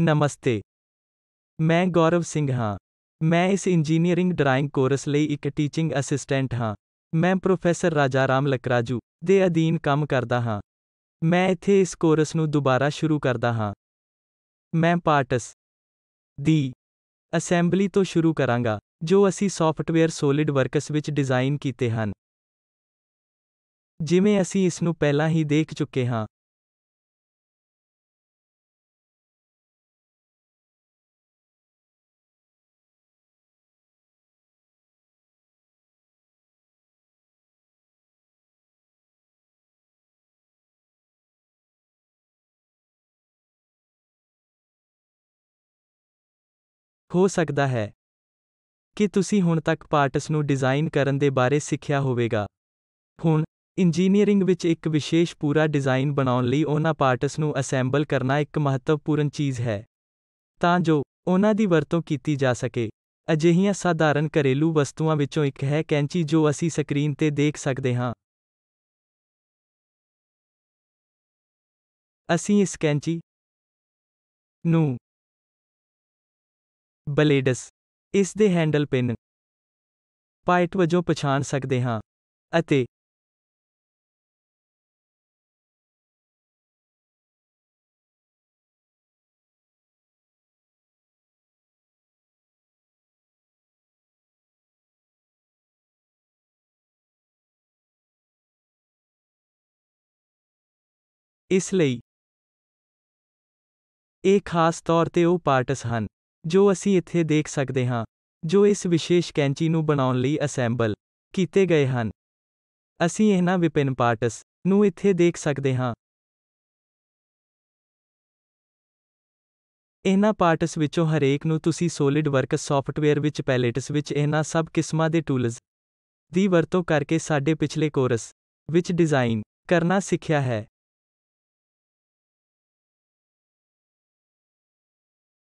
ਨਮਸਤੇ ਮੈਂ ਗੌਰਵ ਸਿੰਘ ਹਾਂ ਮੈਂ ਇਸ ਇੰਜੀਨੀਅਰਿੰਗ ਡਰਾਇੰਗ ਕੋਰਸ ਲਈ ਇੱਕ ਟੀਚਿੰਗ ਅਸਿਸਟੈਂਟ ਹਾਂ ਮੈਂ ਪ੍ਰੋਫੈਸਰ ਰਾਜਾਰਾਮ ਲਕਰਾਜੂ ਦੇ ਅਧੀਨ ਕੰਮ ਕਰਦਾ ਹਾਂ ਮੈਂ ਇੱਥੇ ਇਸ ਕੋਰਸ ਨੂੰ ਦੁਬਾਰਾ ਸ਼ੁਰੂ ਕਰਦਾ ਹਾਂ ਮੈਂ ਪਾਰਟਸ ਦੀ ਅਸੈਂਬਲੀ ਤੋਂ ਸ਼ੁਰੂ ਕਰਾਂਗਾ ਜੋ ਅਸੀਂ ਸੌਫਟਵੇਅਰ ਸੋਲਿਡ ਵਰਕਸ ਵਿੱਚ ਡਿਜ਼ਾਈਨ ਕੀਤੇ ਹਨ ਜਿਵੇਂ ਅਸੀਂ ਇਸ ਨੂੰ ਪਹਿਲਾਂ ਹੀ ਦੇਖ ਚੁੱਕੇ ਹਾਂ ਹੋ ਸਕਦਾ ਹੈ ਕਿ ਤੁਸੀਂ ਹੁਣ ਤੱਕ ਪਾਰਟਸ ਨੂੰ ਡਿਜ਼ਾਈਨ ਕਰਨ ਦੇ ਬਾਰੇ ਸਿੱਖਿਆ ਹੋਵੇਗਾ ਹੁਣ ਇੰਜੀਨੀਅਰਿੰਗ ਵਿੱਚ ਇੱਕ ਵਿਸ਼ੇਸ਼ ਪੂਰਾ ਡਿਜ਼ਾਈਨ ਬਣਾਉਣ ਲਈ ਉਹਨਾਂ ਪਾਰਟਸ ਨੂੰ ਅਸੈਂਬਲ ਕਰਨਾ ਇੱਕ ਮਹੱਤਵਪੂਰਨ ਚੀਜ਼ ਹੈ ਤਾਂ ਜੋ ਉਹਨਾਂ ਦੀ ਵਰਤੋਂ ਕੀਤੀ ਜਾ ਸਕੇ ਅਜਿਹੀਆਂ ਸਾਧਾਰਨ ਘਰੇਲੂ ਵਸਤੂਆਂ ਵਿੱਚੋਂ ਇੱਕ ਹੈ ਕੈਂਚੀ ਜੋ ਅਸੀਂ ਸਕਰੀਨ ਤੇ ਦੇਖ ਸਕਦੇ ਹਾਂ ਅਸੀਂ ਇਸ ਕੈਂਚੀ ਨੂੰ ਬਲੇਡਸ ਇਸ ਦੇ ਹੈਂਡਲ ਪਿੰਨ ਪਾਇਟ ਵਜੋਂ ਪਛਾਣ ਸਕਦੇ ਹਾਂ ਅਤੇ ਇਸ ਲਈ ਇਹ ਖਾਸ ਤੌਰ ਤੇ ਉਹ ਪਾਰਟਸ ਹਨ ਜੋ ਅਸੀਂ ਇੱਥੇ ਦੇਖ ਸਕਦੇ ਹਾਂ ਜੋ ਇਸ ਵਿਸ਼ੇਸ਼ ਕੈਂਚੀ ਨੂੰ ਬਣਾਉਣ ਲਈ ਅਸੈਂਬਲ ਕੀਤੇ ਗਏ ਹਨ ਅਸੀਂ ਇਹਨਾਂ ਵਿਪਿਨ ਪਾਰਟਸ ਨੂੰ ਇੱਥੇ ਦੇਖ ਸਕਦੇ ਹਾਂ ਇਹਨਾਂ ਪਾਰਟਸ ਵਿੱਚੋਂ ਹਰੇਕ ਨੂੰ ਤੁਸੀਂ ਸੋਲਿਡ ਵਰਕ ਸੌਫਟਵੇਅਰ ਵਿੱਚ ਪੈਲੇਟਸ ਵਿੱਚ ਇਹਨਾਂ ਸਭ ਕਿਸਮਾਂ ਦੇ ਟੂਲਸ ਦੀ ਵਰਤੋਂ ਕਰਕੇ ਸਾਡੇ ਪਿਛਲੇ ਕੋਰਸ ਵਿੱਚ ਡਿਜ਼ਾਈਨ ਕਰਨਾ ਸਿੱਖਿਆ ਹੈ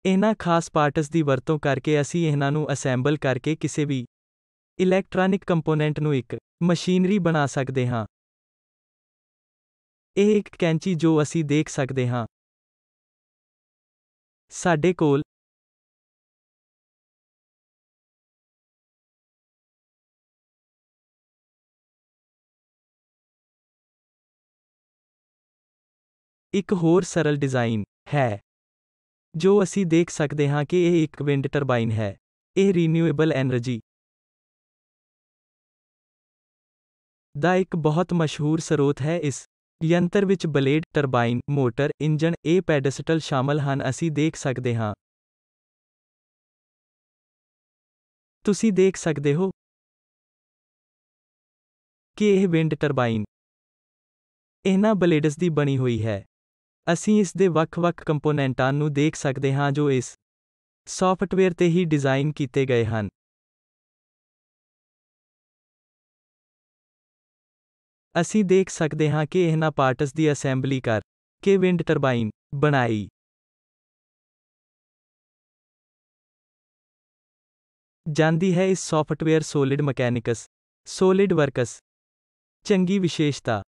ਇਹਨਾਂ ਖਾਸ ਪਾਰਟਸ ਦੀ ਵਰਤੋਂ ਕਰਕੇ ਅਸੀਂ ਇਹਨਾਂ ਨੂੰ ਅਸੈਂਬਲ ਕਰਕੇ ਕਿਸੇ ਵੀ ਇਲੈਕਟ੍ਰੋਨਿਕ ਕੰਪੋਨੈਂਟ ਨੂੰ ਇੱਕ ਮਸ਼ੀਨਰੀ ਬਣਾ ਸਕਦੇ ਹਾਂ ਇਹ ਇੱਕ ਕੈਂਚੀ ਜੋ ਅਸੀਂ ਦੇਖ ਸਕਦੇ ਹਾਂ ਸਾਡੇ ਕੋਲ ਇੱਕ ਹੋਰ ਸਰਲ ਡਿਜ਼ਾਈਨ ਹੈ ਜੋ ਅਸੀਂ ਦੇਖ ਸਕਦੇ ਹਾਂ ਕਿ ਇਹ ਇੱਕ ਵਿੰਡ ਟਰਬਾਈਨ ਹੈ ਇਹ ਰੀਨਿਊਏਬਲ એનર્ਜੀ ਦਾ ਇੱਕ ਬਹੁਤ ਮਸ਼ਹੂਰ ਸਰੋਤ ਹੈ ਇਸ ਯੰਤਰ ਵਿੱਚ ਬਲੇਡ ਟਰਬਾਈਨ ਮੋਟਰ ਇੰਜਨ ਇਹ ਪੈਡਸਟਲ ਸ਼ਾਮਲ ਹਨ ਅਸੀਂ ਦੇਖ ਸਕਦੇ ਹਾਂ ਤੁਸੀਂ ਦੇਖ ਸਕਦੇ ਹੋ ਕਿ ਇਹ ਵਿੰਡ ਟਰਬਾਈਨ ਇਹਨਾਂ ਬਲੇਡਸ ਦੀ ਬਣੀ ਹੋਈ ਹੈ ਅਸੀਂ ਇਸ ਦੇ ਵੱਖ-ਵੱਖ ਕੰਪੋਨੈਂਟਾਂ ਨੂੰ ਦੇਖ ਸਕਦੇ ਹਾਂ ਜੋ ਇਸ ਸੌਫਟਵੇਅਰ ਤੇ ਹੀ ਡਿਜ਼ਾਈਨ ਕੀਤੇ ਗਏ ਹਨ ਅਸੀਂ ਦੇਖ ਸਕਦੇ ਹਾਂ ਕਿ ਇਹਨਾਂ ਪਾਰਟਸ ਦੀ ਅਸੈਂਬਲੀ ਕਰ ਕੇ ਵਿੰਡ ਟਰਬਾਈਨ ਬਣਾਈ ਜਾਂਦੀ ਹੈ ਇਸ software solid mechanics solid works ਚੰਗੀ ਵਿਸ਼ੇਸ਼ਤਾ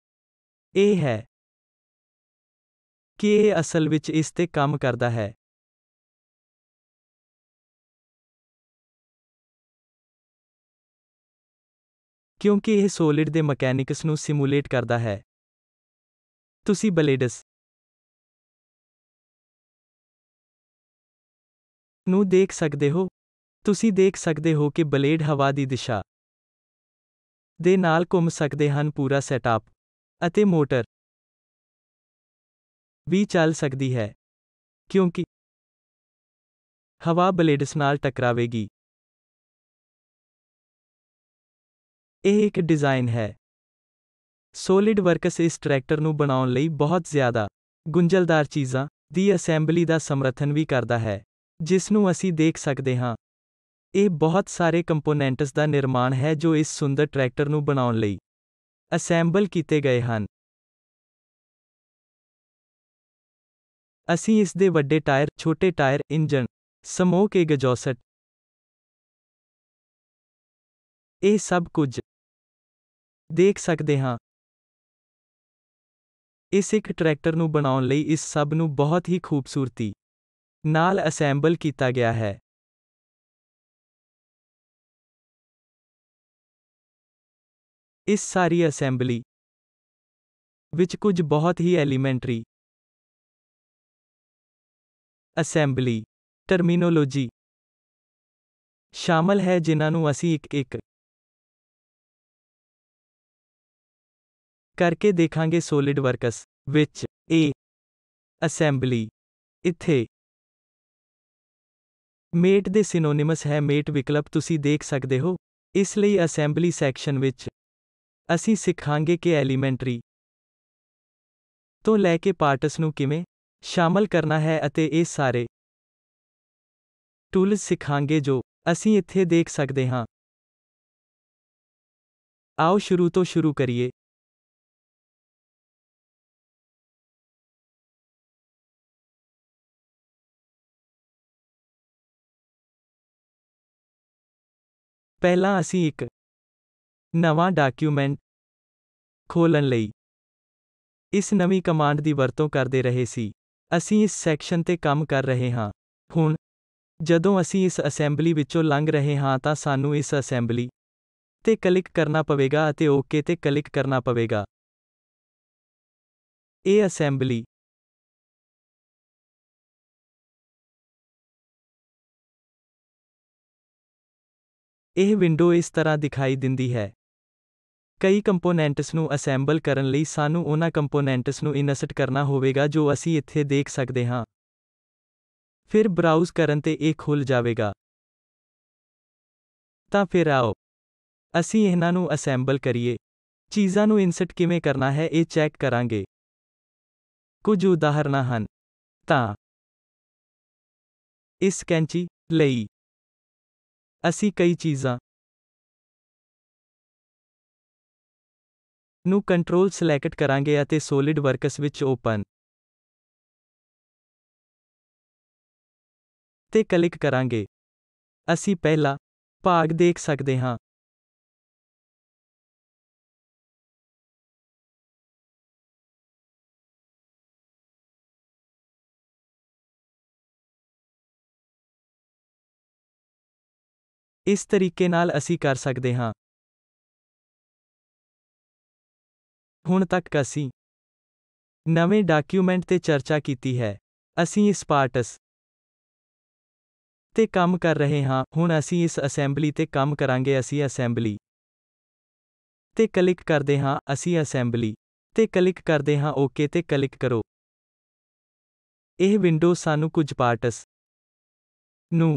ਇਹ ਹੈ ਕਿ ਇਹ ਅਸਲ ਵਿੱਚ ਇਸ ਤੇ ਕੰਮ ਕਰਦਾ ਹੈ ਕਿਉਂਕਿ ਇਹ ਸੋਲਿਡ ਦੇ ਮਕੈਨਿਕਸ ਨੂੰ ਸਿਮੂਲੇਟ ਕਰਦਾ ਹੈ ਤੁਸੀਂ ਬਲੇਡਸ ਨੂੰ ਦੇਖ ਸਕਦੇ ਹੋ ਤੁਸੀਂ ਦੇਖ ਸਕਦੇ ਹੋ ਕਿ ਬਲੇਡ ਹਵਾ ਦੀ ਦਿਸ਼ਾ ਦੇ ਨਾਲ ਘੁੰਮ ਸਕਦੇ ਹਨ ਪੂਰਾ ਸੈਟਅਪ ਅਤੇ ਮੋਟਰ ਵੀ ਚੱਲ ਸਕਦੀ ਹੈ ਕਿਉਂਕਿ ਹਵਾ ਬਲੇਡਸ ਨਾਲ ਟਕਰਾਵੇਗੀ ਇਹ ਇੱਕ ਡਿਜ਼ਾਈਨ ਹੈ ਸੋਲਿਡ ਵਰਕਸ ਇਸ ਟਰੈਕਟਰ ਨੂੰ ਬਣਾਉਣ ਲਈ ਬਹੁਤ ਜ਼ਿਆਦਾ ਗੁੰਝਲਦਾਰ ਚੀਜ਼ਾਂ ਦੀ ਅਸੈਂਬਲੀ ਦਾ ਸਮਰਥਨ ਵੀ ਕਰਦਾ ਹੈ ਜਿਸ ਨੂੰ ਅਸੀਂ ਦੇਖ ਸਕਦੇ ਹਾਂ ਇਹ ਬਹੁਤ ਸਾਰੇ ਕੰਪੋਨੈਂਟਸ ਦਾ ਨਿਰਮਾਣ ਹੈ ਜੋ ਇਸ ਸੁੰਦਰ ਟਰੈਕਟਰ ਨੂੰ ਬਣਾਉਣ ਲਈ ਅਸੈਂਬਲ ਕੀਤੇ ਗਏ ਹਨ ਅਸੀਂ ਇਸ ਦੇ ਵੱਡੇ ਟਾਇਰ ਛੋਟੇ ਟਾਇਰ ਇੰਜਣ ਸਮੋਹ ਕੇ ਗਜੋਸਟ ਇਹ ਸਭ ਕੁਝ ਦੇਖ ਸਕਦੇ ਹਾਂ ਇਸ ਇੱਕ ਟਰੈਕਟਰ ਨੂੰ ਬਣਾਉਣ ਲਈ ਇਸ ਸਭ ਨੂੰ ਬਹੁਤ ਹੀ ਖੂਬਸੂਰਤੀ ਨਾਲ ਅਸੈਂਬਲ ਕੀਤਾ ਗਿਆ ਹੈ ਇਸ ਸਾਰੀ ਅਸੈਂਬਲੀ ਵਿੱਚ ਕੁਝ ਬਹੁਤ ਹੀ ਐਲੀਮੈਂਟਰੀ ਅਸੈਂਬਲੀ ਟਰਮੀਨੋਲੋਜੀ ਸ਼ਾਮਲ ਹੈ ਜਿਨ੍ਹਾਂ ਨੂੰ ਅਸੀਂ ਇੱਕ ਇੱਕ ਕਰਕੇ ਦੇਖਾਂਗੇ ਸੋਲਿਡ ਵਰਕਸ ਵਿੱਚ ਏ ਅਸੈਂਬਲੀ ਇੱਥੇ ਮੇਟ ਦੇ ਸਿਨੋਨਿਮਸ ਹੈ ਮੇਟ ਵਿਕਲਪ ਤੁਸੀਂ ਦੇਖ ਸਕਦੇ ਹੋ ਇਸ ਲਈ ਅਸੈਂਬਲੀ ਸੈਕਸ਼ਨ ਵਿੱਚ ਅਸੀਂ ਸਿੱਖਾਂਗੇ ਕਿ ਐਲੀਮੈਂਟਰੀ ਤੋਂ ਲੈ ਕੇ ਪਾਰਟਸ ਨੂੰ ਕਿਵੇਂ ਸ਼ਾਮਲ ਕਰਨਾ ਹੈ ਅਤੇ ਇਹ ਸਾਰੇ ਟੂਲਸ ਸਿਖਾਂਗੇ ਜੋ ਅਸੀਂ ਇੱਥੇ ਦੇਖ ਸਕਦੇ ਹਾਂ ਆਓ ਸ਼ੁਰੂ ਤੋਂ ਸ਼ੁਰੂ ਕਰੀਏ ਪਹਿਲਾਂ ਅਸੀਂ ਇੱਕ ਨਵਾਂ ਡਾਕੂਮੈਂਟ ਖੋਲਣ ਲਈ ਇਸ ਨਵੀਂ ਕਮਾਂਡ ਦੀ ਵਰਤੋਂ ਕਰਦੇ ਰਹੇ ਸੀ ਅਸੀਂ ਇਸ ਸੈਕਸ਼ਨ ਤੇ ਕੰਮ ਕਰ ਰਹੇ ਹਾਂ ਹੁਣ ਜਦੋਂ ਅਸੀਂ ਇਸ ਅਸੈਂਬਲੀ ਵਿੱਚੋਂ ਲੰਘ ਰਹੇ ਹਾਂ ਤਾਂ ਸਾਨੂੰ ਇਸ ਅਸੈਂਬਲੀ ਤੇ ਕਲਿੱਕ ਕਰਨਾ ਪਵੇਗਾ ਅਤੇ ਓਕੇ ਤੇ ਕਲਿੱਕ ਕਰਨਾ ਪਵੇਗਾ ਇਹ ਅਸੈਂਬਲੀ ਇਹ ਵਿੰਡੋ ਇਸ ਤਰ੍ਹਾਂ ਦਿਖਾਈ ਦਿੰਦੀ ਹੈ ਕਈ ਕੰਪੋਨੈਂਟਸ ਨੂੰ ਅਸੈਂਬਲ ਕਰਨ ਲਈ ਸਾਨੂੰ ਉਹਨਾਂ ਕੰਪੋਨੈਂਟਸ ਨੂੰ ਇਨਸਰਟ ਕਰਨਾ ਹੋਵੇਗਾ ਜੋ ਅਸੀਂ ਇੱਥੇ ਦੇਖ ਸਕਦੇ ਹਾਂ ਫਿਰ ਬਰਾਊਜ਼ ਕਰਨ ਤੇ ਇਹ ਖੁੱਲ ਜਾਵੇਗਾ ਤਾਂ ਫਿਰ ਆਓ ਅਸੀਂ ਇਹਨਾਂ ਨੂੰ ਅਸੈਂਬਲ ਕਰੀਏ ਚੀਜ਼ਾਂ ਨੂੰ ਇਨਸਰਟ ਕਿਵੇਂ ਕਰਨਾ ਹੈ ਇਹ ਚੈੱਕ ਕਰਾਂਗੇ ਕੁਝ ਉਦਾਹਰਨਾਂ ਹਨ ਤਾਂ ਇਸ ਕੈਂਚੀ ਲਈ ਅਸੀਂ ਕਈ ਚੀਜ਼ਾਂ ਨੂੰ ਕੰਟਰੋਲ ਸਿਲੈਕਟ ਕਰਾਂਗੇ ਅਤੇ ਸੋਲਿਡ ਵਰਕਸ ਵਿੱਚ ਓਪਨ ਤੇ ਕਲਿੱਕ ਕਰਾਂਗੇ ਅਸੀਂ ਪਹਿਲਾ ਭਾਗ ਦੇਖ ਸਕਦੇ ਹਾਂ ਇਸ ਤਰੀਕੇ ਨਾਲ ਅਸੀਂ ਕਰ ਸਕਦੇ ਹਾਂ ਹੁਣ ਤੱਕ ਅਸੀਂ ਨਵੇਂ ਡਾਕੂਮੈਂਟ ਤੇ ਚਰਚਾ ਕੀਤੀ ਹੈ ਅਸੀਂ ਇਸ ਪਾਰਟਸ ਤੇ ਕੰਮ ਕਰ ਰਹੇ ਹਾਂ ਹੁਣ ਅਸੀਂ ਇਸ ਅਸੈਂਬਲੀ ਤੇ ਕੰਮ ਕਰਾਂਗੇ ਅਸੀਂ ਅਸੈਂਬਲੀ ਤੇ ਕਲਿੱਕ ਕਰਦੇ ਹਾਂ ਅਸੀਂ ਅਸੈਂਬਲੀ ਤੇ ਕਲਿੱਕ ਕਰਦੇ ਹਾਂ ਓਕੇ ਤੇ ਕਲਿੱਕ ਕਰੋ ਇਹ ਵਿੰਡੋ ਸਾਨੂੰ ਕੁਝ ਪਾਰਟਸ ਨੂੰ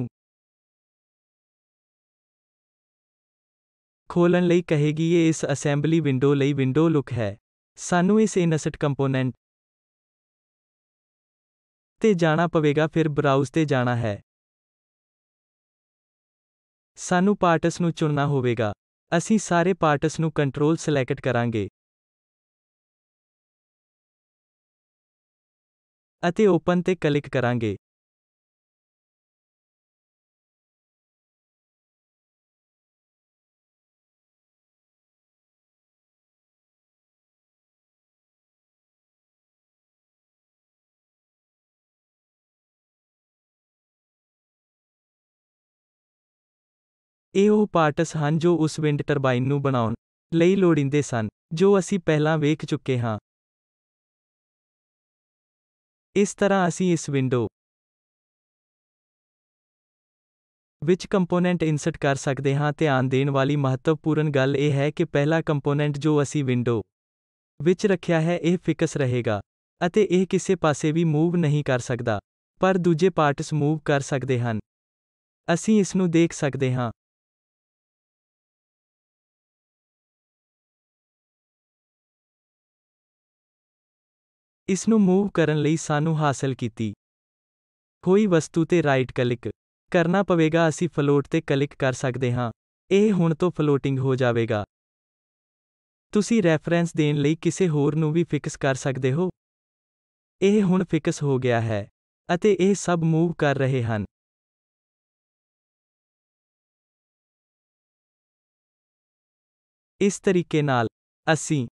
ਖੋਲਣ ਲਈ ਕਹੇਗੀ ਇਹ ਇਸ ਅਸੈਂਬਲੀ ਵਿੰਡੋ ਲਈ ਵਿੰਡੋ ਲੁੱਕ ਹੈ ਸਾਨੂੰ ਇਸ ਇਨਸਟ ਕੰਪੋਨੈਂਟ ਤੇ ਜਾਣਾ ਪਵੇਗਾ ਫਿਰ ਬਰਾਊਜ਼ ਤੇ ਜਾਣਾ ਹੈ ਸਾਨੂੰ ਪਾਰਟਸ ਨੂੰ ਚੁਣਨਾ ਹੋਵੇਗਾ ਅਸੀਂ ਸਾਰੇ ਪਾਰਟਸ ਨੂੰ ਕੰਟਰੋਲ ਸਿਲੈਕਟ ਕਰਾਂਗੇ ਅਤੇ ਓਪਨ ਤੇ ਕਲਿੱਕ ਕਰਾਂਗੇ ਇਹ ਉਹ ਪਾਰਟਸ ਹਨ ਜੋ ਉਸ ਵਿੰਡ ਟਰਬਾਈਨ ਨੂੰ ਬਣਾਉਣ ਲਈ ਲੋੜਿੰਦੇ ਸਨ ਜੋ ਅਸੀਂ ਪਹਿਲਾਂ ਵੇਖ ਚੁੱਕੇ ਹਾਂ ਇਸ ਤਰ੍ਹਾਂ ਅਸੀਂ ਇਸ ਵਿੰਡੋ ਵਿੱਚ ਕੰਪੋਨੈਂਟ ਇਨਸਰਟ ਕਰ ਸਕਦੇ ਹਾਂ ਧਿਆਨ ਦੇਣ ਵਾਲੀ ਮਹੱਤਵਪੂਰਨ ਗੱਲ ਇਹ ਹੈ ਕਿ ਪਹਿਲਾ ਕੰਪੋਨੈਂਟ ਜੋ ਅਸੀਂ ਵਿੰਡੋ ਵਿੱਚ ਰੱਖਿਆ ਹੈ ਇਹ ਫਿਕਸ ਰਹੇਗਾ ਅਤੇ ਇਹ ਕਿਸੇ ਪਾਸੇ ਵੀ ਮੂਵ ਨਹੀਂ ਕਰ ਸਕਦਾ ਪਰ ਦੂਜੇ ਪਾਰਟਸ ਮੂਵ ਕਰ ਸਕਦੇ ਹਨ ਅਸੀਂ ਇਸ ਨੂੰ ਦੇਖ ਸਕਦੇ ਹਾਂ ਇਸ ਨੂੰ ਮੂਵ ਕਰਨ ਲਈ ਸਾਨੂੰ ਹਾਸਲ ਕੀਤੀ ਕੋਈ ਵਸਤੂ ਤੇ ਰਾਈਟ ਕਲਿੱਕ ਕਰਨਾ ਪਵੇਗਾ ਅਸੀਂ ਫਲੋਟ ਤੇ ਕਲਿੱਕ ਕਰ ਸਕਦੇ ਹਾਂ ਇਹ ਹੁਣ ਤੋਂ ਫਲੋਟਿੰਗ ਹੋ ਜਾਵੇਗਾ ਤੁਸੀਂ ਰੈਫਰੈਂਸ ਦੇਣ ਲਈ ਕਿਸੇ ਹੋਰ ਨੂੰ ਵੀ ਫਿਕਸ ਕਰ ਸਕਦੇ ਹੋ ਇਹ ਹੁਣ ਫਿਕਸ ਹੋ ਗਿਆ ਹੈ ਅਤੇ ਇਹ ਸਭ ਮੂਵ ਕਰ ਰਹੇ ਹਨ ਇਸ ਤਰੀਕੇ ਨਾਲ ਅਸੀਂ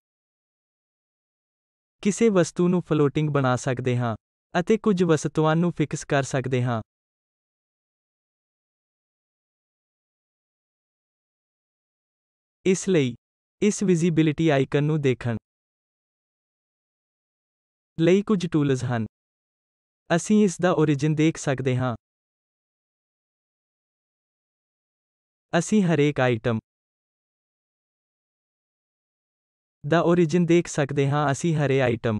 ਕਿਸੇ ਵਸਤੂ ਨੂੰ ਫਲੋਟਿੰਗ ਬਣਾ ਸਕਦੇ ਹਾਂ ਅਤੇ ਕੁਝ ਵਸਤੂਆਂ ਨੂੰ ਫਿਕਸ ਕਰ ਸਕਦੇ ਹਾਂ ਇਸ ਲਈ ਇਸ ਵਿਜ਼ਿਬਿਲਿਟੀ ਆਈਕਨ ਨੂੰ ਦੇਖਣ ਲਈ ਕੁਝ ਟੂਲਸ ਹਨ ਅਸੀਂ ਇਸ ਦਾ origin ਦੇਖ ਸਕਦੇ ਹਾਂ ਅਸੀਂ ਹਰੇਕ ਆਈਟਮ ਦਾ origin ਦੇਖ ਸਕਦੇ ਹਾਂ ਅਸੀਂ ਹਰੇ ਆਈਟਮ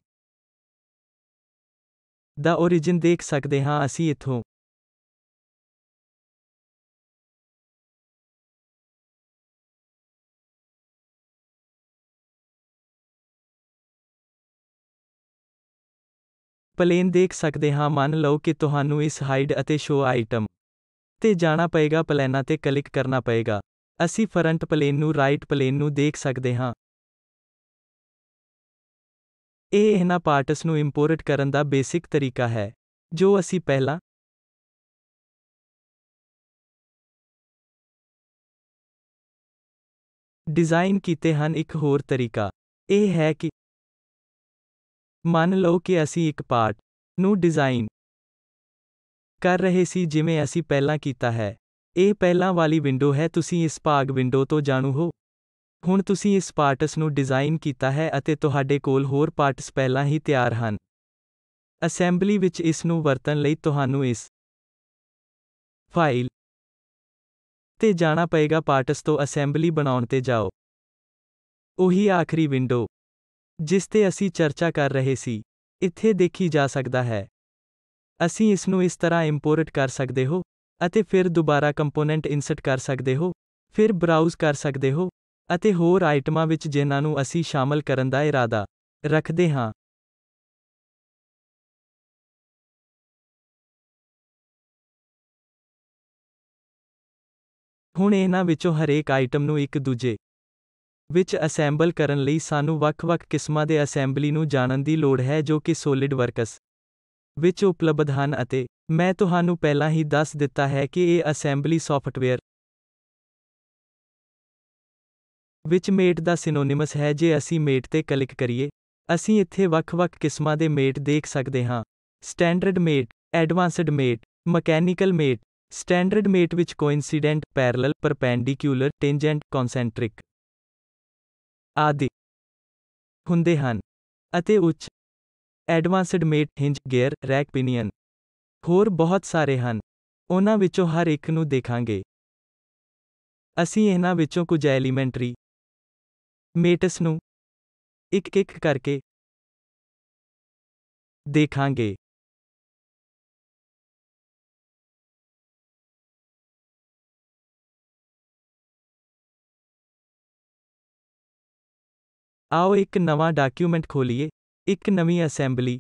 ਦਾ origin ਦੇਖ ਸਕਦੇ ਹਾਂ ਅਸੀਂ ਇੱਥੋਂ ਪਲੇਨ ਦੇਖ ਸਕਦੇ ਹਾਂ ਮੰਨ ਲਓ ਕਿ ਤੁਹਾਨੂੰ ਇਸ ਹਾਈਡ ਅਤੇ ਸ਼ੋ ਆਈਟਮ ਤੇ ਜਾਣਾ ਪਏਗਾ ਪਲੈਨਾਂ ਤੇ ਕਲਿੱਕ ਕਰਨਾ ਪਏਗਾ ਅਸੀਂ ਫਰੰਟ ਪਲੇਨ ਨੂੰ ਰਾਈਟ ਪਲੇਨ ਨੂੰ ਦੇਖ ਸਕਦੇ ਹਾਂ ਇਹ ਇਹਨਾਂ ਪਾਰਟਸ ਨੂੰ ਇੰਪੋਰਟ ਕਰਨ ਦਾ ਬੇਸਿਕ ਤਰੀਕਾ ਹੈ ਜੋ ਅਸੀਂ ਪਹਿਲਾਂ ਡਿਜ਼ਾਈਨ ਕੀਤੇ ਹਨ ਇੱਕ ਹੋਰ ਤਰੀਕਾ ਇਹ ਹੈ ਕਿ ਮੰਨ ਲਓ ਕਿ ਅਸੀਂ ਇੱਕ ਪਾਰਟ ਨੂੰ ਡਿਜ਼ਾਈਨ ਕਰ ਰਹੇ ਸੀ ਜਿਵੇਂ ਅਸੀਂ ਪਹਿਲਾਂ ਕੀਤਾ ਹੈ ਇਹ ਪਹਿਲਾਂ ਵਾਲੀ ਵਿੰਡੋ ਹੈ ਤੁਸੀਂ ਇਸ ਭਾਗ ਵਿੰਡੋ ਤੋਂ ਜਾਣੂ ਹੋ ਹੁਣ ਤੁਸੀਂ ਇਸ ਪਾਰਟਸ ਨੂੰ ਡਿਜ਼ਾਈਨ ਕੀਤਾ ਹੈ ਅਤੇ ਤੁਹਾਡੇ ਕੋਲ ਹੋਰ ਪਾਰਟਸ ਪਹਿਲਾਂ ਹੀ ਤਿਆਰ ਹਨ ਅਸੈਂਬਲੀ ਵਿੱਚ ਇਸ ਨੂੰ ਵਰਤਣ ਲਈ ਤੁਹਾਨੂੰ ਇਸ ਫਾਈਲ ਤੇ ਜਾਣਾ ਪਏਗਾ ਪਾਰਟਸ ਤੋਂ ਅਸੈਂਬਲੀ ਬਣਾਉਣ ਤੇ ਜਾਓ ਉਹੀ ਆਖਰੀ ਵਿੰਡੋ ਜਿਸ ਤੇ ਅਸੀਂ ਚਰਚਾ ਕਰ ਰਹੇ ਸੀ ਇੱਥੇ ਦੇਖੀ ਜਾ ਸਕਦਾ ਹੈ ਅਸੀਂ ਇਸ ਨੂੰ ਇਸ ਤਰ੍ਹਾਂ ਇੰਪੋਰਟ ਕਰ ਸਕਦੇ ਹੋ ਅਤੇ ਫਿਰ ਦੁਬਾਰਾ ਕੰਪੋਨੈਂਟ ਇਨਸਰਟ ਕਰ ਸਕਦੇ ਹੋ ਫਿਰ ਬ੍ਰਾਊਜ਼ ਕਰ ਸਕਦੇ ਹੋ ਅਤੇ ਹੋਰ ਆਈਟਮਾਂ ਵਿੱਚ ਜਿਨ੍ਹਾਂ ਨੂੰ ਅਸੀਂ ਸ਼ਾਮਲ ਕਰਨ ਦਾ ਇਰਾਦਾ ਰੱਖਦੇ ਹਾਂ ਹੁਣ ਇਹਨਾਂ ਵਿੱਚੋਂ ਹਰੇਕ ਆਈਟਮ ਨੂੰ ਇੱਕ ਦੂਜੇ ਵਿੱਚ ਅਸੈਂਬਲ ਕਰਨ ਲਈ ਸਾਨੂੰ ਵੱਖ-ਵੱਖ ਕਿਸਮਾਂ ਦੇ ਅਸੈਂਬਲੀ ਨੂੰ ਜਾਣਨ ਦੀ ਲੋੜ ਹੈ ਜੋ ਕਿ ਸੋਲਿਡ ਵਰਕਸ ਵਿੱਚ ਉਪਲਬਧ ਹਨ ਅਤੇ ਮੈਂ ਤੁਹਾਨੂੰ ਪਹਿਲਾਂ ਹੀ ਦੱਸ ਦਿੱਤਾ ਹੈ ਕਿ ਇਹ ਅਸੈਂਬਲੀ ਸੌਫਟਵੇਅਰ ਵਿੱਚ ਮੇਟ ਦਾ ਸਿਨੋਨਿਮਸ ਹੈ ਜੇ ਅਸੀਂ ਮੇਟ ਤੇ ਕਲਿੱਕ ਕਰੀਏ ਅਸੀਂ ਇੱਥੇ ਵੱਖ-ਵੱਖ ਕਿਸਮਾਂ ਦੇ ਮੇਟ ਦੇਖ ਸਕਦੇ ਹਾਂ standard mate advanced mate mechanical mate standard mate ਵਿੱਚ coincident parallel perpendicular tangent concentric ਆਦਿ ਹੁੰਦੇ ਹਨ ਅਤੇ ਉੱਚ advanced mate hinge gear rack pinion ਹੋਰ ਬਹੁਤ ਸਾਰੇ ਹਨ ਉਹਨਾਂ ਵਿੱਚੋਂ ਹਰ ਇੱਕ ਨੂੰ ਦੇਖਾਂਗੇ ਅਸੀਂ ਇਹਨਾਂ ਵਿੱਚੋਂ ਕੁਝ ਐਲੀਮੈਂਟਰੀ मेटस नू एक एक करके ਦੇਖਾਂਗੇ आओ एक नवा डॉक्यूमेंट खोलिए एक नवी असेंबली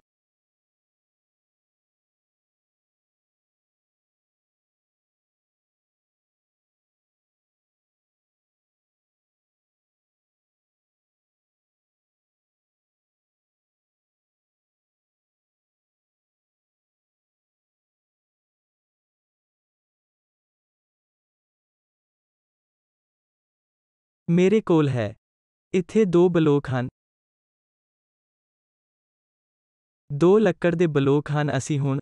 ਮੇਰੇ ਕੋਲ ਹੈ ਇੱਥੇ ਦੋ ਬਲੋਕ ਹਨ ਦੋ ਲੱਕੜ ਦੇ ਬਲੋਕ ਹਨ ਅਸੀਂ ਹੁਣ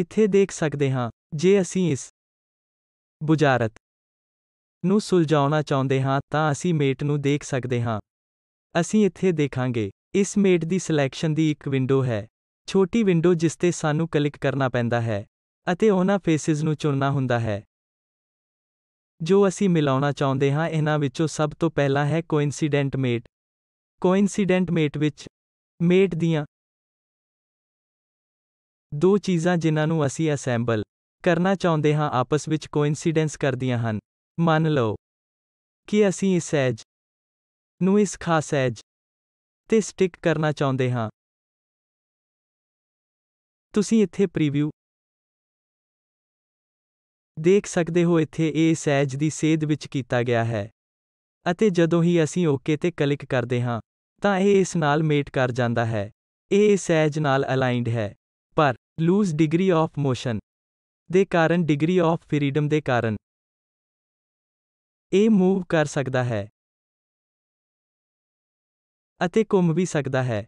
ਇੱਥੇ ਦੇਖ ਸਕਦੇ ਹਾਂ ਜੇ ਅਸੀਂ ਇਸ ਬੁਜਾਰਤ ਨੂੰ ਸੁਲਝਾਉਣਾ ਚਾਹੁੰਦੇ ਹਾਂ ਤਾਂ ਅਸੀਂ ਮੇਟ ਨੂੰ ਦੇਖ ਸਕਦੇ ਹਾਂ ਅਸੀਂ ਇੱਥੇ ਦੇਖਾਂਗੇ ਇਸ ਮੇਟ ਦੀ ਸਿਲੈਕਸ਼ਨ ਦੀ ਇੱਕ ਵਿੰਡੋ ਹੈ ਛੋਟੀ ਵਿੰਡੋ ਜਿਸ ਤੇ ਸਾਨੂੰ ਕਲਿੱਕ ਕਰਨਾ ਪੈਂਦਾ ਹੈ ਅਤੇ ਉਹਨਾਂ ਫੇਸਿਸ ਨੂੰ ਚੁਣਨਾ ਹੁੰਦਾ ਹੈ ਜੋ ਅਸੀਂ ਮਿਲਾਉਣਾ ਚਾਹੁੰਦੇ ਹਾਂ ਇਹਨਾਂ ਵਿੱਚੋਂ ਸਭ ਤੋਂ ਪਹਿਲਾ ਹੈ ਕੋਇਨਸੀਡੈਂਟ ਮੇਟ ਕੋਇਨਸੀਡੈਂਟ ਮੇਟ ਵਿੱਚ ਮੇਟ ਦੀਆਂ ਦੋ ਚੀਜ਼ਾਂ ਜਿਨ੍ਹਾਂ ਨੂੰ ਅਸੀਂ ਅਸੈਂਬਲ ਕਰਨਾ ਚਾਹੁੰਦੇ ਹਾਂ ਆਪਸ ਵਿੱਚ ਕੋਇਨਸੀਡੈਂਸ ਕਰਦੀਆਂ ਹਨ ਮੰਨ ਲਓ ਕਿ ਅਸੀਂ ਇਸ ਐਜ ਨੂੰ ਇਸ ਖਾਸ ਐਜ ਤੇ ਸਟਿਕ ਕਰਨਾ ਚਾਹੁੰਦੇ ਹਾਂ ਤੁਸੀਂ ਇੱਥੇ ਪ੍ਰੀਵਿਊ ਦੇਖ ਸਕਦੇ ਹੋ ਇੱਥੇ ਇਹ ਸਹਿਜ ਦੀ ਸੇਧ ਵਿੱਚ ਕੀਤਾ ਗਿਆ ਹੈ ਅਤੇ ਜਦੋਂ ਹੀ ਅਸੀਂ ਓਕੇ ਤੇ ਕਲਿੱਕ ਕਰਦੇ ਹਾਂ ਤਾਂ ਇਹ ਇਸ ਨਾਲ ਮੇਟ ਕਰ ਜਾਂਦਾ ਹੈ ਇਹ ਸਹਿਜ ਨਾਲ ਅਲਾਈਨਡ ਹੈ ਪਰ ਲੂਸ ਡਿਗਰੀ ਆਫ ਮੋਸ਼ਨ ਦੇ ਕਾਰਨ ਡਿਗਰੀ ਆਫ ਫਰੀडम ਦੇ ਕਾਰਨ ਇਹ ਮੂਵ ਕਰ ਸਕਦਾ ਹੈ ਅਤੇ ਘੁੰਮ ਵੀ ਸਕਦਾ ਹੈ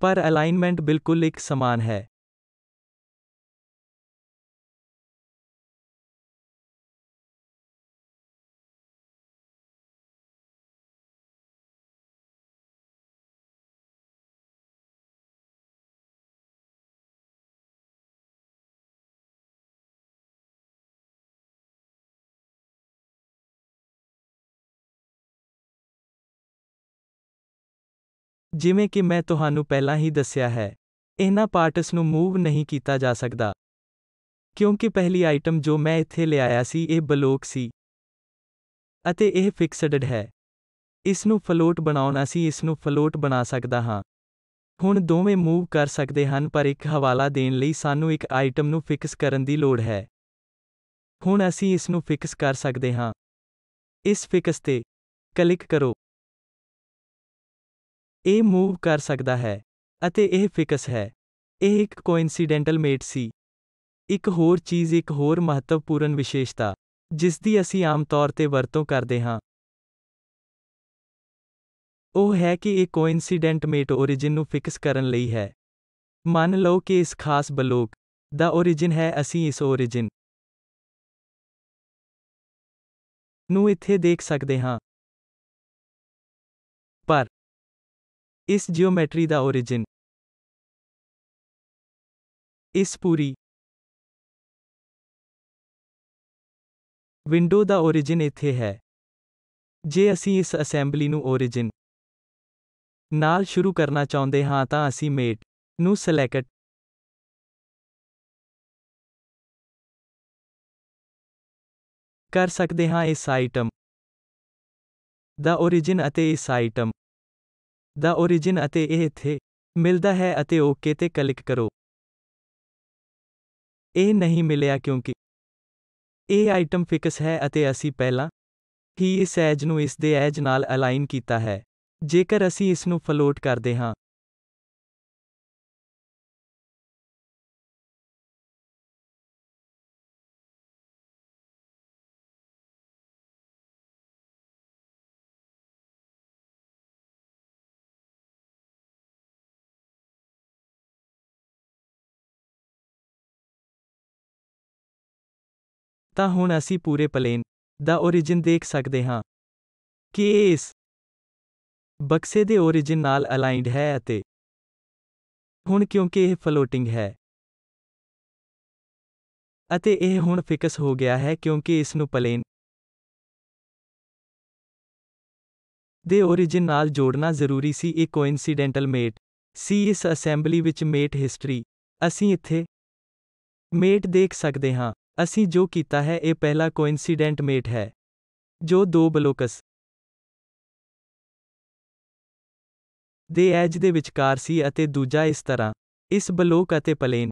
ਪਰ ਅਲਾਈਨਮੈਂਟ ਬਿਲਕੁਲ ਇੱਕ ਸਮਾਨ ਹੈ ਜਿਵੇਂ ਕਿ ਮੈਂ ਤੁਹਾਨੂੰ ਪਹਿਲਾਂ ਹੀ ਦੱਸਿਆ ਹੈ ਇਹਨਾਂ ਪਾਰਟਸ ਨੂੰ ਮੂਵ ਨਹੀਂ ਕੀਤਾ ਜਾ ਸਕਦਾ ਕਿਉਂਕਿ ਪਹਿਲੀ ਆਈਟਮ ਜੋ ਮੈਂ ਇੱਥੇ ਲਿਆਇਆ ਸੀ ਇਹ ਬਲੋਕ ਸੀ ਅਤੇ ਇਹ ਫਿਕਸਡ ਹੈ ਇਸ ਨੂੰ ਫਲੋਟ ਬਣਾਉਣਾ ਸੀ ਇਸ ਨੂੰ ਫਲੋਟ ਬਣਾ ਸਕਦਾ ਹਾਂ ਹੁਣ ਦੋਵੇਂ ਮੂਵ ਕਰ ਸਕਦੇ ਹਨ ਪਰ ਇੱਕ ਹਵਾਲਾ ਦੇਣ ਲਈ ਸਾਨੂੰ ਇੱਕ ਆਈਟਮ ਨੂੰ ਫਿਕਸ ਕਰਨ ਦੀ ਲੋੜ ਹੈ ਹੁਣ ਅਸੀਂ ਇਸ ਨੂੰ ਫਿਕਸ ਕਰ ਸਕਦੇ ਹਾਂ ਇਸ ਫਿਕਸ ਤੇ ਕਲਿੱਕ ਕਰੋ ਇਹ ਮੂਵ ਕਰ ਸਕਦਾ ਹੈ ਅਤੇ ਇਹ ਫਿਕਸ ਹੈ ਇਹ ਇੱਕ ਕੋਇਨਸੀਡੈਂਟਲ ਮੇਟ ਸੀ ਇੱਕ ਹੋਰ ਚੀਜ਼ ਇੱਕ ਹੋਰ ਮਹੱਤਵਪੂਰਨ ਵਿਸ਼ੇਸ਼ਤਾ ਜਿਸ ਦੀ ਅਸੀਂ ਆਮ ਤੌਰ ਤੇ ਵਰਤੋਂ ਕਰਦੇ ਹਾਂ ਉਹ ਹੈ ਕਿ ਇਹ ਕੋਇਨਸੀਡੈਂਟ ਮੇਟ origin ਨੂੰ ਫਿਕਸ ਕਰਨ ਲਈ ਹੈ ਮੰਨ ਲਓ ਕਿ ਇਸ ਖਾਸ ਬਲੋਕ ਦਾ origin ਹੈ ਅਸੀਂ ਇਸ origin ਨੂੰ ਇੱਥੇ ਦੇਖ ਸਕਦੇ ਹਾਂ ਇਸ ਜਿਓਮੈਟਰੀ ਦਾ origin ਇਸ ਪੂਰੀ ਵਿੰਡੋ ਦਾ origin ਇੱਥੇ ਹੈ ਜੇ ਅਸੀਂ ਇਸ ਅਸੈਂਬਲੀ ਨੂੰ origin ਨਾਲ ਸ਼ੁਰੂ ਕਰਨਾ ਚਾਹੁੰਦੇ ਹਾਂ ਤਾਂ ਅਸੀਂ ਮੇਟ ਨੂੰ ਸਿਲੈਕਟ ਕਰ ਸਕਦੇ ਹਾਂ ਇਸ ਆਈਟਮ ਦਾ origin ਅਤੇ ਇਸ ਆਈਟਮ ਦਾ origin ਅਤੇ ਇਹ ਇੱਥੇ ਮਿਲਦਾ ਹੈ ਅਤੇ ਓਕੇ ਤੇ ਕਲਿੱਕ ਕਰੋ ਇਹ ਨਹੀਂ ਮਿਲਿਆ ਕਿਉਂਕਿ ਇਹ ਆਈਟਮ ਫਿਕਸ ਹੈ ਅਤੇ ਅਸੀਂ ਪਹਿਲਾਂ ਹੀ ਇਸ ਐਜ ਨੂੰ ਇਸ ਦੇ ਐਜ ਨਾਲ ਅਲਾਈਨ ਕੀਤਾ ਹੈ ਜੇਕਰ ਅਸੀਂ ਇਸ ਨੂੰ ਫਲੋਟ ਕਰਦੇ ਹਾਂ ਤਾਂ ਹੁਣ ਅਸੀਂ ਪੂਰੇ ਪਲੇਨ ਦਾ origin ਦੇਖ ਸਕਦੇ ਹਾਂ ਕਿ ਇਸ ਬਕਸੇ ਦੇ origin ਨਾਲ ਅਲਾਈਨਡ ਹੈ ਅਤੇ ਹੁਣ ਕਿਉਂਕਿ ਇਹ ਫਲੋਟਿੰਗ ਹੈ ਅਤੇ ਇਹ ਹੁਣ ਫਿਕਸ ਹੋ ਗਿਆ ਹੈ ਕਿਉਂਕਿ ਇਸ ਨੂੰ ਪਲੇਨ ਦੇ origin ਨਾਲ ਜੋੜਨਾ ਜ਼ਰੂਰੀ ਸੀ ਇਹ ਕੋਇਨਸੀਡੈਂਟਲ ਮੇਟ ਸੀ ਇਸ ਅਸੈਂਬਲੀ ਵਿੱਚ ਮੇਟ ਹਿਸਟਰੀ ਅਸੀਂ ਇੱਥੇ ਮੇਟ ਦੇਖ ਸਕਦੇ ਹਾਂ ਅਸੀਂ ਜੋ ਕੀਤਾ ਹੈ ਇਹ ਪਹਿਲਾ ਕੋਇਨਸੀਡੈਂਟ ਮੇਟ ਹੈ ਜੋ ਦੋ ਬਲੋਕਸ ਦੇ ਐਜ ਦੇ ਵਿਚਕਾਰ ਸੀ ਅਤੇ ਦੂਜਾ ਇਸ ਤਰ੍ਹਾਂ ਇਸ ਬਲੋਕ ਅਤੇ ਪਲੇਨ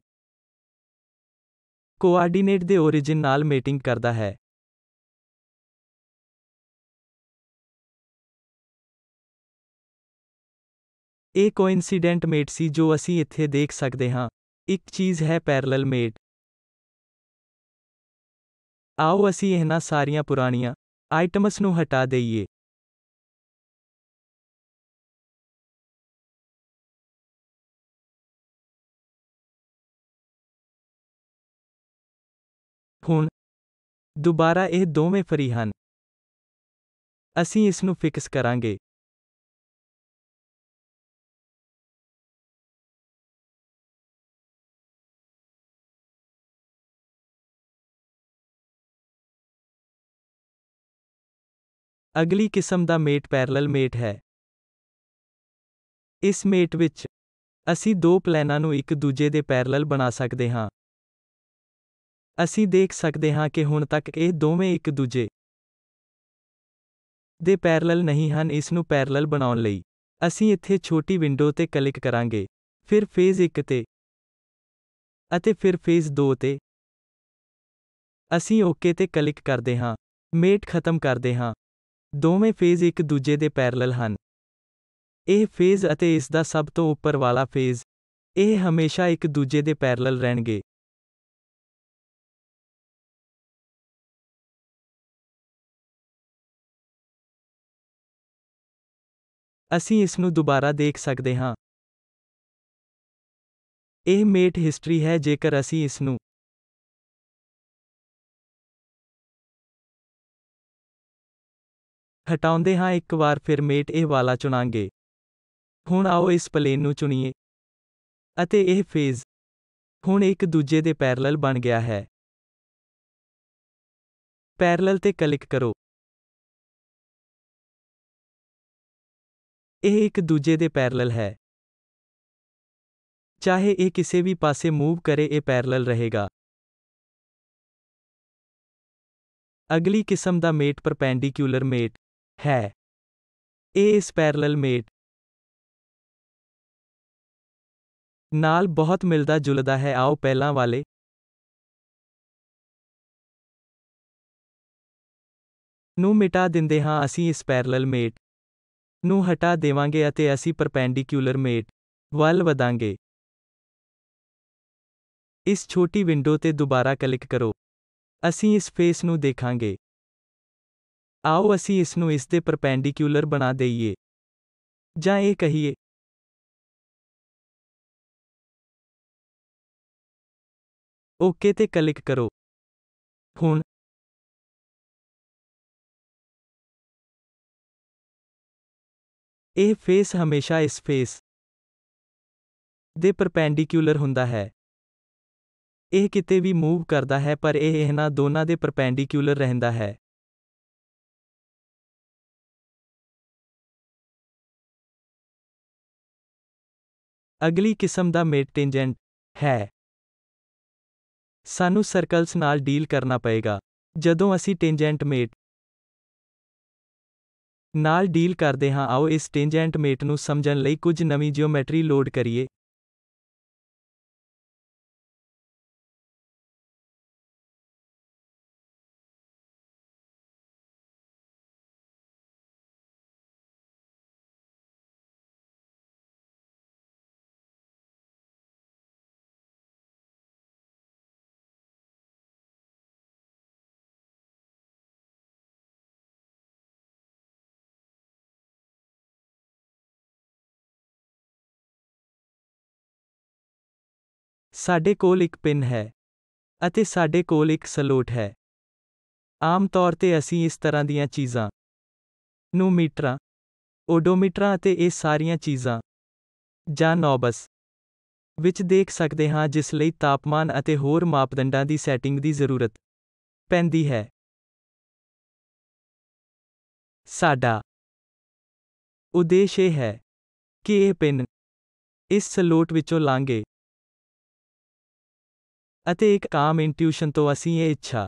ਕੋਆਰਡੀਨੇਟ ਦੇ origin ਨਾਲ ਮੀਟਿੰਗ ਕਰਦਾ ਹੈ ਇਹ ਕੋਇਨਸੀਡੈਂਟ ਮੇਟ ਸੀ ਜੋ ਅਸੀਂ ਇੱਥੇ ਦੇਖ ਸਕਦੇ ਹਾਂ ਇੱਕ ਚੀਜ਼ ਹੈ ਪੈਰਲਲ ਮੇਟ ਆਓ ਅਸੀਂ ਇਹਨਾਂ ਸਾਰੀਆਂ ਪੁਰਾਣੀਆਂ ਆਈਟਮਸ ਨੂੰ ਹਟਾ ਦਈਏ ਹੁਣ ਦੁਬਾਰਾ ਇਹ ਦੋਵੇਂ ਫਰੀ ਹਨ ਅਸੀਂ ਇਸ ਨੂੰ ਫਿਕਸ ਕਰਾਂਗੇ ਅਗਲੀ ਕਿਸਮ ਦਾ ਮੇਟ ਪੈਰਲਲ ਮੇਟ ਹੈ ਇਸ ਮੇਟ ਵਿੱਚ ਅਸੀਂ ਦੋ ਪਲੈਨਾਂ ਨੂੰ ਇੱਕ ਦੂਜੇ ਦੇ ਪੈਰਲਲ ਬਣਾ ਸਕਦੇ ਹਾਂ ਅਸੀਂ ਦੇਖ ਸਕਦੇ ਹਾਂ ਕਿ ਹੁਣ ਤੱਕ ਇਹ ਦੋਵੇਂ ਇੱਕ ਦੂਜੇ ਦੇ ਪੈਰਲਲ ਨਹੀਂ ਹਨ ਇਸ ਨੂੰ ਪੈਰਲਲ ਬਣਾਉਣ ਲਈ ਅਸੀਂ ਇੱਥੇ ਛੋਟੀ ਵਿੰਡੋ ਤੇ ਕਲਿੱਕ ਕਰਾਂਗੇ ਫਿਰ ਫੇਜ਼ 1 ਤੇ ਅਤੇ ਫਿਰ ਫੇਜ਼ 2 ਤੇ ਅਸੀਂ ਓਕੇ ਤੇ ਕਲਿੱਕ ਕਰਦੇ ਹਾਂ ਮੇਟ ਖਤਮ ਕਰਦੇ ਹਾਂ ਦੋਵੇਂ ਫੇਜ਼ ਇੱਕ ਦੂਜੇ ਦੇ ਪੈਰਲਲ ਹਨ ਇਹ ਫੇਜ਼ ਅਤੇ ਇਸ ਦਾ ਸਭ ਤੋਂ ਉੱਪਰ ਵਾਲਾ ਫੇਜ਼ ਇਹ ਹਮੇਸ਼ਾ ਇੱਕ ਦੂਜੇ ਦੇ ਪੈਰਲਲ ਰਹਿਣਗੇ ਅਸੀਂ ਇਸ ਨੂੰ ਦੁਬਾਰਾ ਦੇਖ ਸਕਦੇ ਹਾਂ ਇਹ ਮੇਟ ਹਿਸਟਰੀ ਹੈ ਜੇਕਰ ਅਸੀਂ ਇਸ ਨੂੰ ਹਟਾਉਂਦੇ ਹਾਂ ਇੱਕ ਵਾਰ ਫਿਰ ਮੇਟ ਇਹ ਵਾਲਾ ਚੁਣਾਂਗੇ ਹੁਣ ਆਓ ਇਸ ਪਲੇਨ ਨੂੰ ਚੁਣੀਏ ਅਤੇ ਇਹ ਫੇਜ਼ ਹੁਣ ਇੱਕ ਦੂਜੇ ਦੇ ਪੈਰਲਲ ਬਣ ਗਿਆ ਹੈ ਪੈਰਲਲ ਤੇ ਕਲਿੱਕ ਕਰੋ ਇਹ ਇੱਕ ਦੂਜੇ ਦੇ ਪੈਰਲਲ ਹੈ ਚਾਹੇ ਇਹ ਕਿਸੇ ਵੀ ਪਾਸੇ ਮੂਵ ਕਰੇ ਇਹ ਪੈਰਲਲ ਰਹੇਗਾ ਅਗਲੀ ਕਿਸਮ ਦਾ ਮੇਟ ਪਰਪੈਂਡੀਕੂਲਰ ਮੇਟ ਹੈ ਇਹ ਇਸ ਪੈਰਲਲ ਮੇਟ ਨਾਲ ਬਹੁਤ ਮਿਲਦਾ ਜੁਲਦਾ ਹੈ ਆਓ ਪਹਿਲਾਂ ਵਾਲੇ ਨੂੰ ਮਿਟਾ ਦਿੰਦੇ ਹਾਂ ਅਸੀਂ ਇਸ ਪੈਰਲਲ ਮੇਟ ਨੂੰ ਹਟਾ ਦੇਵਾਂਗੇ ਅਤੇ ਅਸੀਂ ਪਰਪੈਂਡੀਕੂਲਰ ਮੇਟ ਵੱਲ ਵਧਾਂਗੇ ਇਸ ਛੋਟੀ ਵਿੰਡੋ ਤੇ ਦੁਬਾਰਾ ਕਲਿੱਕ ਕਰੋ ਅਸੀਂ ਇਸ ਫੇਸ ਨੂੰ ਦੇਖਾਂਗੇ ਆਓ ਅਸੀਂ ਇਸ ਨੂੰ ਇਸ ਦੇ ਪਰਪੈਂਡੀਕੂਲਰ ਬਣਾ ਦਈਏ ਜਾਂ ਇਹ ਕਹੀਏ ਓਕੇ ਤੇ ਕਲਿੱਕ ਕਰੋ ਹੁਣ ਇਹ ਫੇਸ ਹਮੇਸ਼ਾ ਇਸ ਫੇਸ ਦੇ ਪਰਪੈਂਡੀਕੂਲਰ ਹੁੰਦਾ ਹੈ ਇਹ ਕਿਤੇ ਵੀ ਮੂਵ ਕਰਦਾ ਹੈ ਪਰ ਇਹ ਇਹਨਾਂ ਦੋਨਾਂ ਦੇ ਪਰਪੈਂਡੀਕੂਲਰ ਰਹਿੰਦਾ ਹੈ ਅਗਲੀ ਕਿਸਮ ਦਾ ਟੈਂਜੈਂਟ ਹੈ ਸਾਨੂੰ ਸਰਕਲਸ ਨਾਲ ਡੀਲ ਕਰਨਾ ਪਏਗਾ ਜਦੋਂ ਅਸੀਂ ਟੈਂਜੈਂਟ ਮੇਟ ਨਾਲ ਡੀਲ ਕਰਦੇ ਹਾਂ ਆਓ ਇਸ ਟੈਂਜੈਂਟ ਮੇਟ ਨੂੰ ਸਮਝਣ ਲਈ ਕੁਝ ਨਵੀਂ ਜਿਓਮੈਟਰੀ ਲੋਡ ਕਰੀਏ ਸਾਡੇ ਕੋਲ ਇੱਕ ਪਿੰਨ ਹੈ ਅਤੇ ਸਾਡੇ ਕੋਲ ਇੱਕ ਸਲੋਟ ਹੈ ਆਮ ਤੌਰ ਤੇ ਅਸੀਂ ਇਸ ਤਰ੍ਹਾਂ ਦੀਆਂ ਚੀਜ਼ਾਂ ਨੂੰ ਮੀਟਰਾਂ ਓਡੋਮੀਟਰਾਂ ਅਤੇ ਇਹ ਸਾਰੀਆਂ ਚੀਜ਼ਾਂ ਜਾਂ ਨੌਬਸ ਵਿੱਚ ਦੇਖ ਸਕਦੇ ਹਾਂ ਜਿਸ ਲਈ ਤਾਪਮਾਨ ਅਤੇ ਹੋਰ ਮਾਪਦੰਡਾਂ ਦੀ ਸੈਟਿੰਗ ਦੀ ਜ਼ਰੂਰਤ ਪੈਂਦੀ ਹੈ ਸਾਡਾ ਉਦੇਸ਼ ਇਹ ਹੈ ਕਿ ਇਹ ਪਿੰਨ ਇਸ ਸਲੋਟ ਵਿੱਚੋਂ ਲਾਂਗੇ ਅਤੇ ਇੱਕ ਕਾਮ ਇੰਟੂਸ਼ਨ ਤੋਂ ਅਸੀਂ ਇਹ ਇੱਛਾ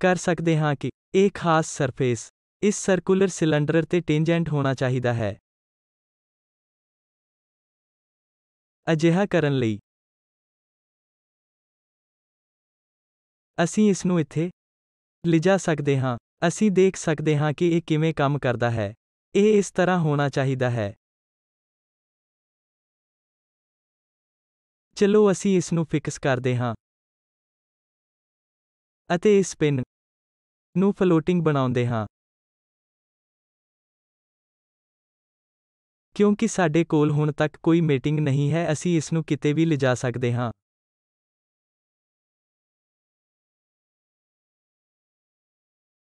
ਕਰ ਸਕਦੇ ਹਾਂ ਕਿ ਇਹ ਖਾਸ ਸਰਫੇਸ ਇਸ ਸਰਕੂਲਰ ਸਿਲੰਡਰ ਤੇ ਟੈਂਜੈਂਟ ਹੋਣਾ ਚਾਹੀਦਾ ਹੈ ਅਜਿਹਾ ਕਰਨ ਲਈ ਅਸੀਂ ਇਸ ਨੂੰ ਇੱਥੇ ਲਿਜਾ ਸਕਦੇ ਹਾਂ ਅਸੀਂ ਦੇਖ ਸਕਦੇ ਹਾਂ ਕਿ ਇਹ ਕਿਵੇਂ ਕੰਮ ਕਰਦਾ ਹੈ ਇਹ ਇਸ ਤਰ੍ਹਾਂ ਹੋਣਾ ਚਾਹੀਦਾ ਹੈ ਚਲੋ ਅਸੀਂ ਇਸ ਨੂੰ ਫਿਕਸ ਕਰਦੇ ਹਾਂ ਅਤੇ ਇਸ ਪਿੰਨ ਨੂੰ ਫਲੋਟਿੰਗ ਬਣਾਉਂਦੇ ਹਾਂ ਕਿਉਂਕਿ ਸਾਡੇ ਕੋਲ ਹੁਣ ਤੱਕ ਕੋਈ ਮੀਟਿੰਗ ਨਹੀਂ ਹੈ ਅਸੀਂ ਇਸ ਨੂੰ ਕਿਤੇ ਵੀ ਲਿਜਾ ਸਕਦੇ ਹਾਂ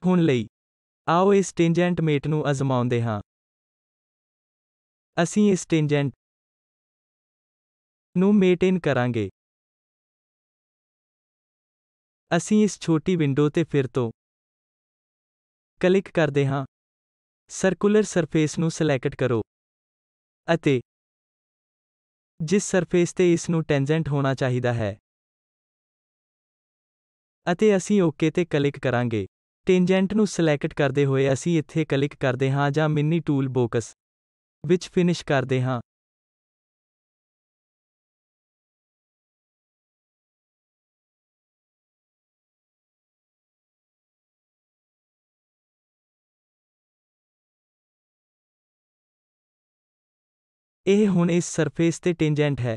ਹੁਣ ਲਈ ਆਓ ਇਸ ਟੈਂਜੈਂਟ ਮੇਟ ਨੂੰ ਅਜ਼ਮਾਉਂਦੇ ਹਾਂ ਅਸੀਂ ਇਸ ਟੈਂਜੈਂਟ ਨੂੰ ਮੇਨਟੇਨ ਕਰਾਂਗੇ ਅਸੀਂ ਇਸ ਛੋਟੀ ਵਿੰਡੋ ਤੇ ਫਿਰ ਤੋਂ ਕਲਿੱਕ ਕਰਦੇ ਹਾਂ ਸਰਕੂਲਰ ਸਰਫੇਸ ਨੂੰ ਸਿਲੈਕਟ ਕਰੋ ਅਤੇ ਜਿਸ ਸਰਫੇਸ ਤੇ ਇਸ ਨੂੰ ਟੈਂਜੈਂਟ ਹੋਣਾ ਚਾਹੀਦਾ ਹੈ ਅਤੇ ਅਸੀਂ ਓਕੇ ਤੇ ਕਲਿੱਕ ਕਰਾਂਗੇ ਟੈਂਜੈਂਟ ਨੂੰ ਸਿਲੈਕਟ ਕਰਦੇ ਹੋਏ ਅਸੀਂ ਇੱਥੇ ਕਲਿੱਕ ਕਰਦੇ ਹਾਂ ਜਾਂ ਮਿੰਨੀ ਟੂਲ ਬੋਕਸ ਵਿੱਚ ਫਿਨਿਸ਼ ਕਰਦੇ ਹਾਂ ਇਹ ਹੁਣ ਇਸ ਸਰਫੇਸ ਤੇ ਟੈਂਜੈਂਟ ਹੈ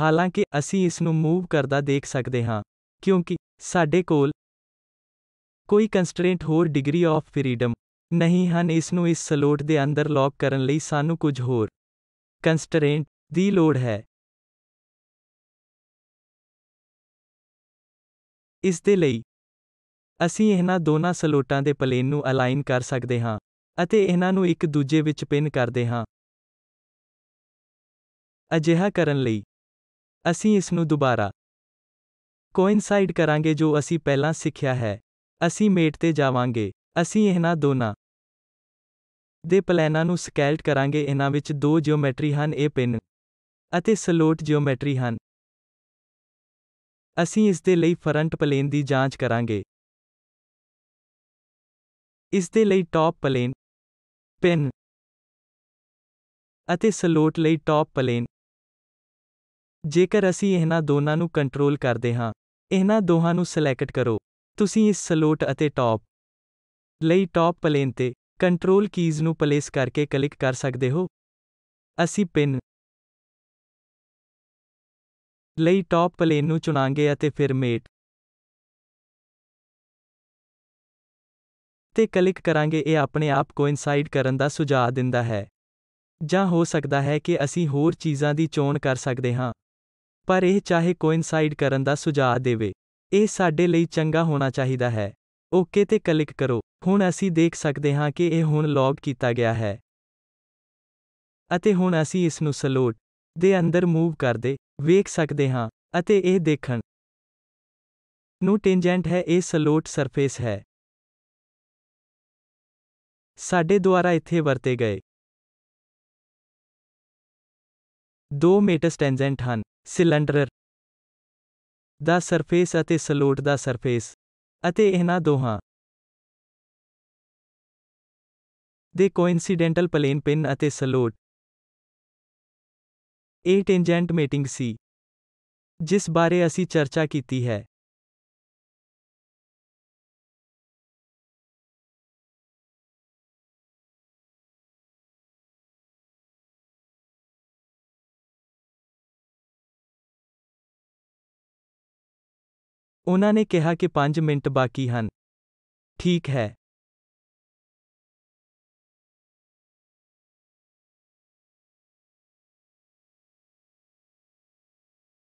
ਹਾਲਾਂਕਿ ਅਸੀਂ ਇਸ ਨੂੰ ਮੂਵ ਕਰਦਾ ਦੇਖ ਸਕਦੇ ਹਾਂ ਕਿਉਂਕਿ ਸਾਡੇ ਕੋਲ ਕੋਈ ਕੰਸਟ੍ਰੇਂਟ ਹੋਰ ਡਿਗਰੀ ਆਫ ਫਰੀडम ਨਹੀਂ ਹਨ ਇਸ ਨੂੰ ਇਸ ਸਲੋਟ ਦੇ ਅੰਦਰ ਲੌਕ ਕਰਨ ਲਈ ਸਾਨੂੰ ਕੁਝ ਹੋਰ ਕੰਸਟ੍ਰੇਂਟ ਦੀ ਲੋੜ ਹੈ ਇਸ ਦੇ ਲਈ ਅਸੀਂ ਇਹਨਾਂ ਦੋਨਾਂ ਸਲੋਟਾਂ ਦੇ ਪਲੇਨ ਨੂੰ ਅਲਾਈਨ ਕਰ ਸਕਦੇ ਹਾਂ ਅਤੇ ਇਹਨਾਂ ਨੂੰ ਇੱਕ ਦੂਜੇ ਵਿੱਚ ਪਿੰਨ ਕਰਦੇ ਹਾਂ ਅਜਿਹਾ ਕਰਨ ਲਈ ਅਸੀਂ ਇਸ ਨੂੰ ਦੁਬਾਰਾ ਕੋਇਨਸਾਈਡ ਕਰਾਂਗੇ ਜੋ ਅਸੀਂ ਪਹਿਲਾਂ ਸਿੱਖਿਆ ਹੈ ਅਸੀਂ ਮੇਟ ਤੇ ਜਾਵਾਂਗੇ ਅਸੀਂ ਇਹਨਾਂ ਦੋਨਾਂ ਦੇ ਪਲੈਨਾਂ ਨੂੰ ਸਕੈਲਟ ਕਰਾਂਗੇ ਇਹਨਾਂ ਵਿੱਚ ਦੋ ਜਿਓਮੈਟਰੀ ਹਨ ਇਹ ਪਿੰਨ ਅਤੇ ਸਲੋਟ ਜਿਓਮੈਟਰੀ ਹਨ ਅਸੀਂ ਇਸ ਦੇ ਲਈ ਫਰੰਟ ਪਲੇਨ ਦੀ ਜਾਂਚ ਕਰਾਂਗੇ ਇਸ ਦੇ ਲਈ ਟਾਪ ਪਲੇਨ ਪਿਨ ਅਤੇ ਸਲੋਟ ਲਈ ਟਾਪ ਪਲੇਨ ਜੇਕਰ ਅਸੀਂ ਇਹਨਾਂ ਦੋਨਾਂ ਨੂੰ ਕੰਟਰੋਲ ਕਰਦੇ ਹਾਂ ਇਹਨਾਂ ਦੋਹਾਂ ਨੂੰ ਸਿਲੈਕਟ ਕਰੋ ਤੁਸੀਂ ਇਸ ਸਲੋਟ ਅਤੇ ਟਾਪ ਲਈ ਟਾਪ ਪਲੇਨ ਤੇ ਕੰਟਰੋਲ ਕੀਜ਼ ਨੂੰ ਪਲੇਸ ਕਰਕੇ ਕਲਿੱਕ ਕਰ ਸਕਦੇ ਹੋ ਅਸੀਂ ਪਿਨ ਲਈ ਟੌਪ ਪਲੇਨ ਨੂੰ ਚੁਣਾਂਗੇ ਅਤੇ ਫਿਰ ਮੇਟ ਤੇ ਕਲਿੱਕ ਕਰਾਂਗੇ ਇਹ ਆਪਣੇ ਆਪ ਕੋਇਨਸਾਈਡ ਕਰਨ ਦਾ ਸੁਝਾਅ ਦਿੰਦਾ ਹੈ ਜਾਂ ਹੋ ਸਕਦਾ ਹੈ ਕਿ ਅਸੀਂ ਹੋਰ ਚੀਜ਼ਾਂ ਦੀ ਚੋਣ ਕਰ ਸਕਦੇ ਹਾਂ ਪਰ ਇਹ ਚਾਹੇ ਕੋਇਨਸਾਈਡ ਕਰਨ ਦਾ ਸੁਝਾਅ ਦੇਵੇ ਇਹ ਸਾਡੇ ਲਈ ਚੰਗਾ ਹੋਣਾ ਚਾਹੀਦਾ ਹੈ ਓਕੇ ਤੇ ਕਲਿੱਕ ਕਰੋ ਹੁਣ ਅਸੀਂ ਦੇਖ ਸਕਦੇ ਹਾਂ ਕਿ ਇਹ ਹੁਣ ਲੌਗ ਕੀਤਾ ਗਿਆ ਹੈ ਅਤੇ ਹੁਣ ਅਸੀਂ ਇਸ ਨੂੰ ਸਲੋਟ ਦੇ ਅੰਦਰ ਮੂਵ ਕਰਦੇ ਵੇਖ ਸਕਦੇ ਹਾਂ ਅਤੇ ਇਹ ਦੇਖਣ ਨੂੰ ਟੈਂਜੈਂਟ ਹੈ ਇਹ ਸਲੋਟ ਸਰਫੇਸ ਹੈ ਸਾਡੇ ਦੁਆਰਾ ਇੱਥੇ ਵਰਤੇ ਗਏ 2 ਮੀਟਰ ਟੈਂਜੈਂਟ ਹਨ ਸਿਲੰਡਰ ਦਾ ਸਰਫੇਸ ਅਤੇ ਸਲੋਟ ਦਾ ਸਰਫੇਸ ਅਤੇ ਇਹਨਾਂ ਦੋਹਾਂ ਦੇ ਕੋਇਨਸੀਡੈਂਟਲ ਪਲੇਨ ਪਿੰਨ ਅਤੇ ਸਲੋਟ एट टेंजेंट मीटिंग सी जिस बारे असी चर्चा की है उन्होंने कहा कि पांच मिनट बाकी हैं ठीक है